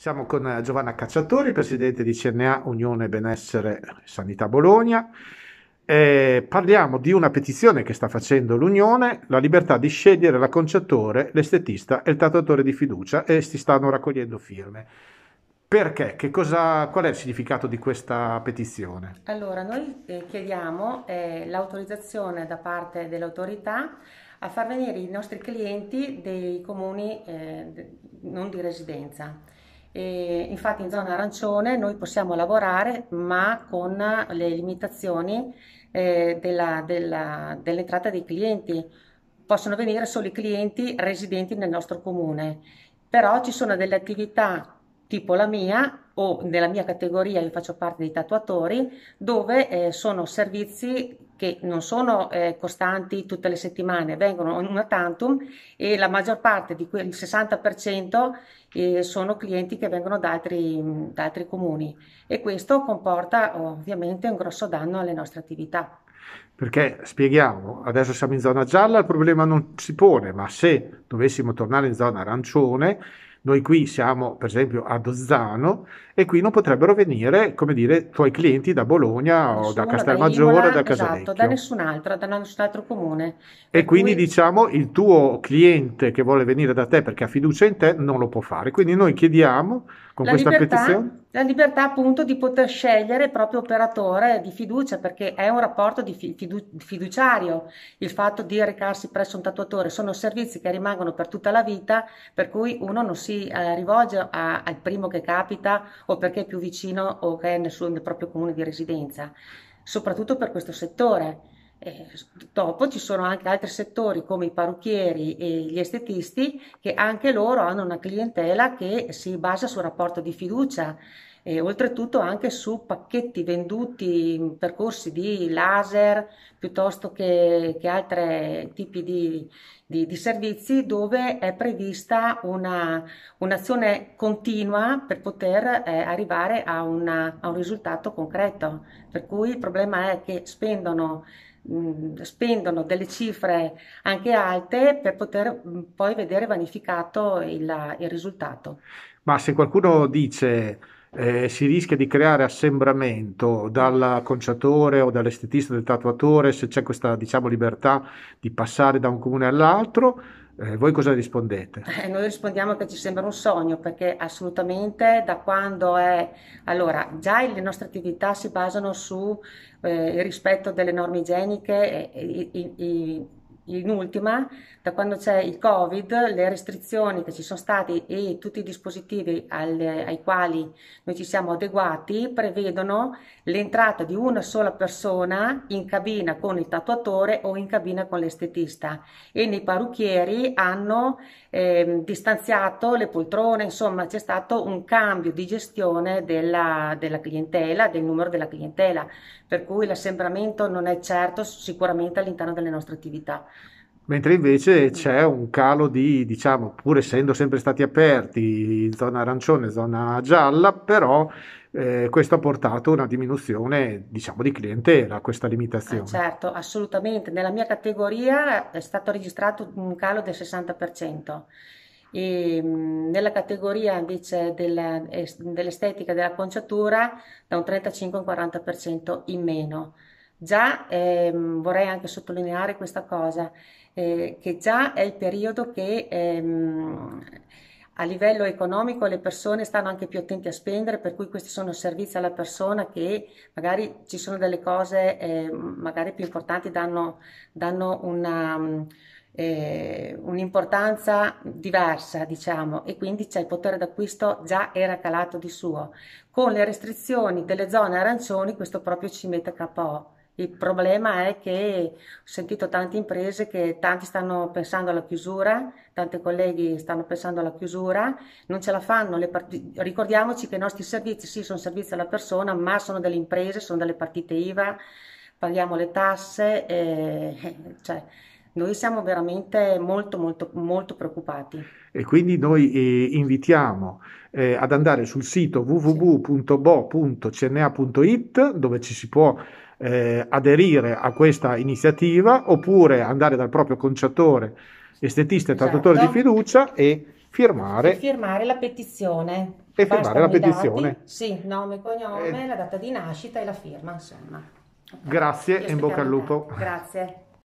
Siamo con eh, Giovanna Cacciatori, presidente di CNA Unione Benessere Sanità Bologna. Eh, parliamo di una petizione che sta facendo l'Unione, la libertà di scegliere l'acconciatore, l'estetista e il tatuatore di fiducia e si stanno raccogliendo firme. Perché? Cosa, qual è il significato di questa petizione? Allora, noi eh, chiediamo eh, l'autorizzazione da parte dell'autorità a far venire i nostri clienti dei comuni eh, non di residenza. E infatti in zona arancione noi possiamo lavorare ma con le limitazioni eh, dell'entrata dell dei clienti. Possono venire solo i clienti residenti nel nostro comune, però ci sono delle attività tipo la mia o nella mia categoria, io faccio parte dei tatuatori, dove eh, sono servizi che non sono eh, costanti tutte le settimane, vengono una tantum e la maggior parte, di quel 60%, eh, sono clienti che vengono da altri, da altri comuni e questo comporta ovviamente un grosso danno alle nostre attività. Perché spieghiamo, adesso siamo in zona gialla, il problema non si pone, ma se dovessimo tornare in zona arancione, noi qui siamo per esempio ad Ozzano e qui non potrebbero venire, come dire, tuoi clienti da Bologna Nessuno o da Castelmaggiore o da Casalecchio. Esatto, da nessun'altra, da nessun altro comune. E quindi cui... diciamo il tuo cliente che vuole venire da te perché ha fiducia in te non lo può fare. Quindi noi chiediamo con la questa libertà, petizione? La libertà appunto di poter scegliere il proprio operatore di fiducia perché è un rapporto di fidu- fiduciario il fatto di recarsi presso un tatuatore, sono servizi che rimangono per tutta la vita per cui uno non si eh, rivolge a, al primo che capita o perché è più vicino o che è nel, suo, nel proprio comune di residenza, soprattutto per questo settore eh, dopo ci sono anche altri settori come i parrucchieri e gli estetisti che anche loro hanno una clientela che si basa sul rapporto di fiducia e oltretutto anche su pacchetti venduti in percorsi di laser piuttosto che, che altri tipi di, di, di, servizi dove è prevista una, un'azione continua per poter eh, arrivare a, una, a un risultato concreto. Per cui il problema è che spendono mh, spendono delle cifre anche alte per poter mh, poi vedere vanificato il, il risultato. Ma se qualcuno dice eh, si rischia di creare assembramento dal conciatore o dall'estetista, del tatuatore, se c'è questa diciamo, libertà di passare da un comune all'altro. Eh, voi cosa rispondete? Eh, noi rispondiamo che ci sembra un sogno perché assolutamente da quando è... Allora, già le nostre attività si basano sul eh, rispetto delle norme igieniche e, e, e, in ultima, da quando c'è il Covid, le restrizioni che ci sono state e tutti i dispositivi al, ai quali noi ci siamo adeguati prevedono l'entrata di una sola persona in cabina con il tatuatore o in cabina con l'estetista e nei parrucchieri hanno eh, distanziato le poltrone, insomma c'è stato un cambio di gestione della, della clientela, del numero della clientela, per cui l'assembramento non è certo sicuramente all'interno delle nostre attività. Mentre invece c'è un calo di, diciamo, pur essendo sempre stati aperti zona arancione, zona gialla, però eh, questo ha portato a una diminuzione, diciamo, di clientela, questa limitazione. Eh certo, assolutamente. Nella mia categoria è stato registrato un calo del 60%. E mm, nella categoria invece della, dell'estetica e della conciatura da un 35 a un 40% in meno. Già ehm, vorrei anche sottolineare questa cosa, eh, che già è il periodo che ehm, a livello economico le persone stanno anche più attenti a spendere, per cui questi sono servizi alla persona che magari ci sono delle cose eh, magari più importanti, danno, danno una, eh, un'importanza diversa, diciamo, e quindi c'è il potere d'acquisto già era calato di suo. Con le restrizioni delle zone arancioni questo proprio ci mette a capo. Il problema è che ho sentito tante imprese che tanti stanno pensando alla chiusura, tanti colleghi stanno pensando alla chiusura, non ce la fanno. Part... Ricordiamoci che i nostri servizi sì sono servizi alla persona, ma sono delle imprese, sono delle partite IVA, paghiamo le tasse, e, eh, eh, cioè, noi siamo veramente molto molto molto preoccupati. E quindi noi eh, invitiamo eh, ad andare sul sito www.bo.cna.it dove ci si può eh, aderire a questa iniziativa oppure andare dal proprio conciatore, estetista e esatto. trattatore di fiducia e firmare, e firmare la petizione. E Basta firmare la petizione. Dati, sì, nome, cognome, eh. la data di nascita e la firma, insomma. Okay. Grazie e in bocca al lupo. Grazie.